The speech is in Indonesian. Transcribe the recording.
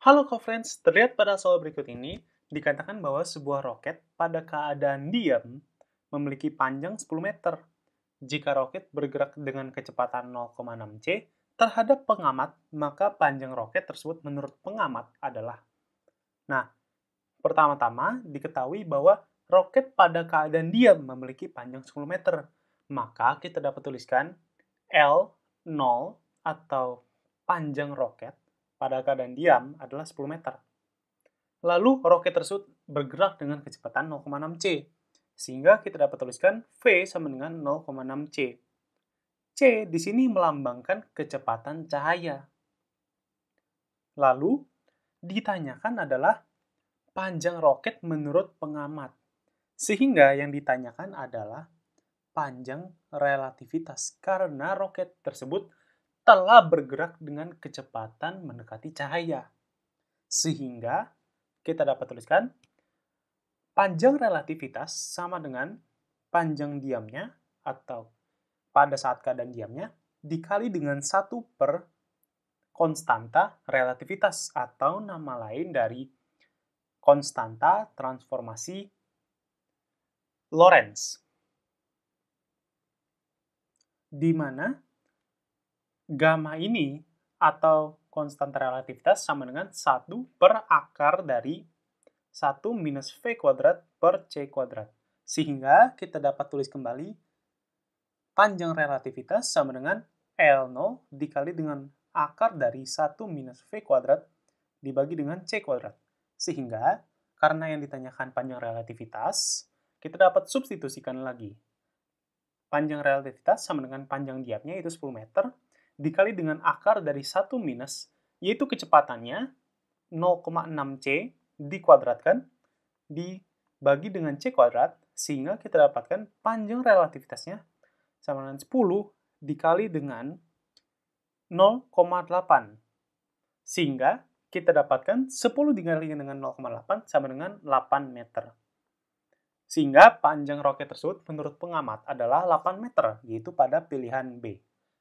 Halo co-friends, terlihat pada soal berikut ini dikatakan bahwa sebuah roket pada keadaan diam memiliki panjang 10 meter. Jika roket bergerak dengan kecepatan 0,6 c terhadap pengamat, maka panjang roket tersebut menurut pengamat adalah. Nah, pertama-tama diketahui bahwa roket pada keadaan diam memiliki panjang 10 meter. Maka kita dapat tuliskan L0 atau panjang roket pada keadaan diam adalah 10 meter. Lalu roket tersebut bergerak dengan kecepatan 0,6C, sehingga kita dapat tuliskan V sama dengan 0,6C. C di sini melambangkan kecepatan cahaya. Lalu, ditanyakan adalah panjang roket menurut pengamat. Sehingga yang ditanyakan adalah panjang relativitas karena roket tersebut telah bergerak dengan kecepatan mendekati cahaya. Sehingga kita dapat tuliskan panjang relativitas sama dengan panjang diamnya atau pada saat keadaan diamnya dikali dengan satu per konstanta relativitas atau nama lain dari konstanta transformasi Lorentz. Di mana gamma ini atau konstanta relativitas sama dengan 1 per akar dari 1 minus V kuadrat per C kuadrat. Sehingga kita dapat tulis kembali panjang relativitas sama dengan L0 dikali dengan akar dari 1 minus V kuadrat dibagi dengan C kuadrat. Sehingga karena yang ditanyakan panjang relativitas, kita dapat substitusikan lagi. Panjang relativitas sama dengan panjang diapnya itu 10 meter, dikali dengan akar dari 1 minus, yaitu kecepatannya 0,6C dikuadratkan dibagi dengan C kuadrat, sehingga kita dapatkan panjang relativitasnya sama dengan 10 dikali dengan 0,8. Sehingga kita dapatkan 10 dikali dengan 0,8 sama dengan 8 meter. Sehingga panjang roket tersebut menurut pengamat adalah 8 meter, yaitu pada pilihan B.